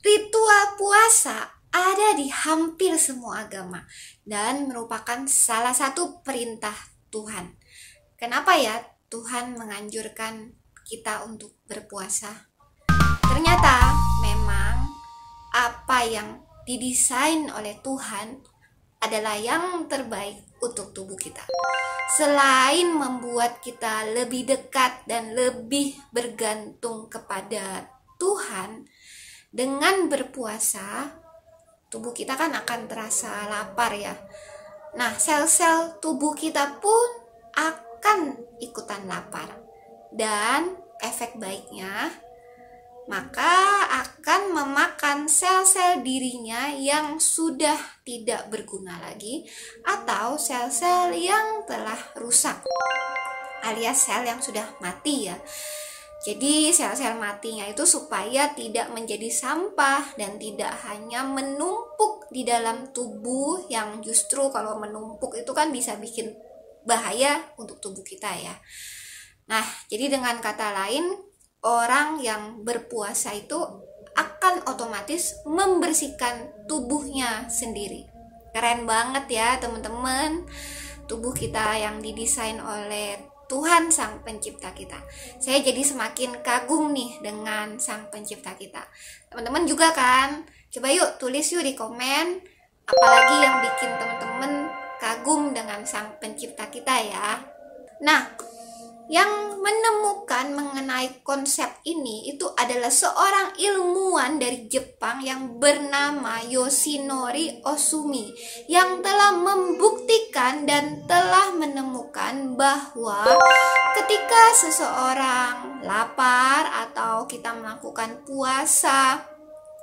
Ritual puasa ada di hampir semua agama dan merupakan salah satu perintah Tuhan. Kenapa ya Tuhan menganjurkan kita untuk berpuasa? Ternyata memang apa yang didesain oleh Tuhan adalah yang terbaik untuk tubuh kita. Selain membuat kita lebih dekat dan lebih bergantung kepada Tuhan, dengan berpuasa tubuh kita kan akan terasa lapar ya. Nah, sel-sel tubuh kita pun akan ikutan lapar. Dan efek baiknya maka akan memakan sel-sel dirinya yang sudah tidak berguna lagi atau sel-sel yang telah rusak alias sel yang sudah mati ya. Jadi sel-sel matinya itu supaya tidak menjadi sampah dan tidak hanya menumpuk di dalam tubuh yang justru kalau menumpuk itu kan bisa bikin bahaya untuk tubuh kita ya. Nah, jadi dengan kata lain orang yang berpuasa itu akan otomatis membersihkan tubuhnya sendiri. Keren banget ya, teman-teman. Tubuh kita yang didesain oleh Tuhan Sang Pencipta kita. Saya jadi semakin kagum nih dengan Sang Pencipta kita. Teman-teman juga kan? Coba yuk tulis yuk di komen apalagi yang bikin teman-teman kagum dengan Sang Pencipta kita ya. Nah, yang menemukan mengenai konsep ini itu adalah seorang ilmuwan dari Jepang yang bernama Yoshinori Osumi yang telah membuktikan dan telah menemukan bahwa ketika seseorang lapar atau kita melakukan puasa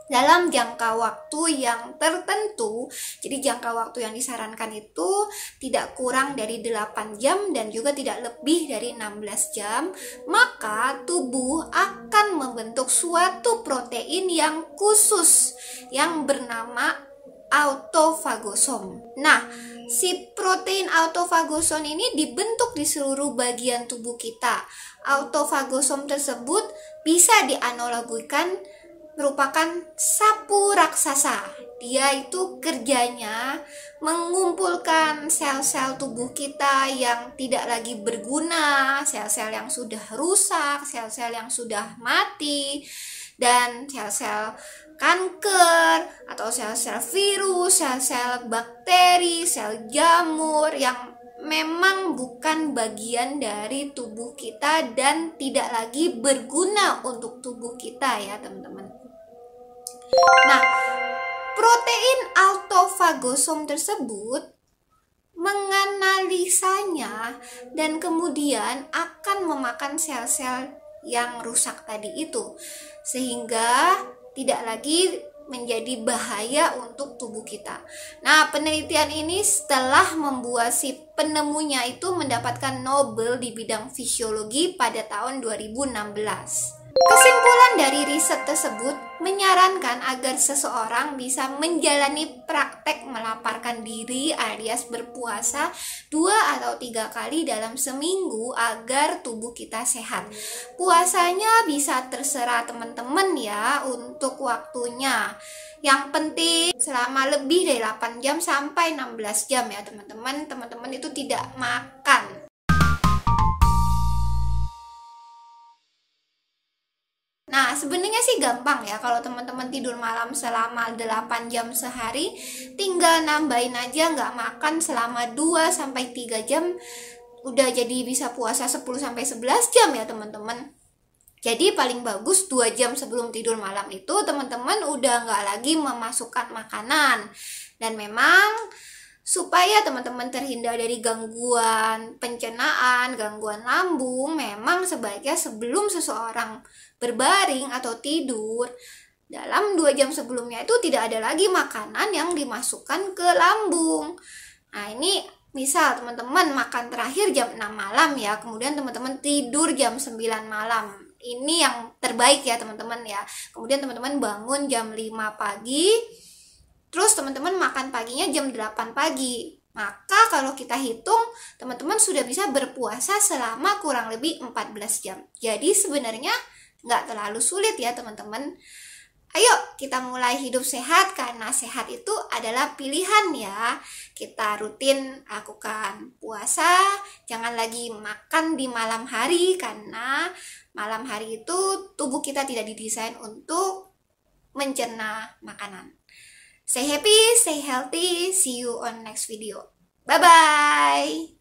dalam jangka waktu yang tertentu. Jadi jangka waktu yang disarankan itu tidak kurang dari 8 jam dan juga tidak lebih dari 16 jam, maka tubuh akan membentuk suatu protein yang khusus yang bernama autofagosom. Nah, si protein autofagosom ini dibentuk di seluruh bagian tubuh kita. Autofagosom tersebut bisa dianalogikan merupakan sapu raksasa. Dia itu kerjanya mengumpulkan sel-sel tubuh kita yang tidak lagi berguna, sel-sel yang sudah rusak, sel-sel yang sudah mati, dan sel-sel kanker atau sel-sel virus, sel-sel bakteri, sel jamur yang memang bukan bagian dari tubuh kita dan tidak lagi berguna untuk tubuh kita ya teman-teman Nah, protein autofagosom tersebut menganalisanya dan kemudian akan memakan sel-sel yang rusak tadi itu sehingga tidak lagi menjadi bahaya untuk tubuh kita. Nah, penelitian ini setelah membuat si penemunya itu mendapatkan Nobel di bidang fisiologi pada tahun 2016. Kesimpulan dari riset tersebut menyarankan agar seseorang bisa menjalani praktek melaparkan diri alias berpuasa dua atau tiga kali dalam seminggu agar tubuh kita sehat. Puasanya bisa terserah teman-teman ya untuk waktunya. Yang penting selama lebih dari 8 jam sampai 16 jam ya teman-teman, teman-teman itu tidak makan sebenarnya sih gampang ya kalau teman-teman tidur malam selama 8 jam sehari tinggal nambahin aja nggak makan selama 2 sampai 3 jam udah jadi bisa puasa 10 sampai 11 jam ya teman-teman jadi paling bagus 2 jam sebelum tidur malam itu teman-teman udah nggak lagi memasukkan makanan dan memang supaya teman-teman terhindar dari gangguan pencernaan, gangguan lambung, memang sebaiknya sebelum seseorang berbaring atau tidur, dalam dua jam sebelumnya itu tidak ada lagi makanan yang dimasukkan ke lambung. Nah ini misal teman-teman makan terakhir jam 6 malam ya, kemudian teman-teman tidur jam 9 malam. Ini yang terbaik ya teman-teman ya. Kemudian teman-teman bangun jam 5 pagi, Terus teman-teman makan paginya jam 8 pagi. Maka kalau kita hitung, teman-teman sudah bisa berpuasa selama kurang lebih 14 jam. Jadi sebenarnya nggak terlalu sulit ya teman-teman. Ayo kita mulai hidup sehat karena sehat itu adalah pilihan ya. Kita rutin lakukan puasa, jangan lagi makan di malam hari karena malam hari itu tubuh kita tidak didesain untuk mencerna makanan. Stay happy, stay healthy. See you on next video. Bye-bye.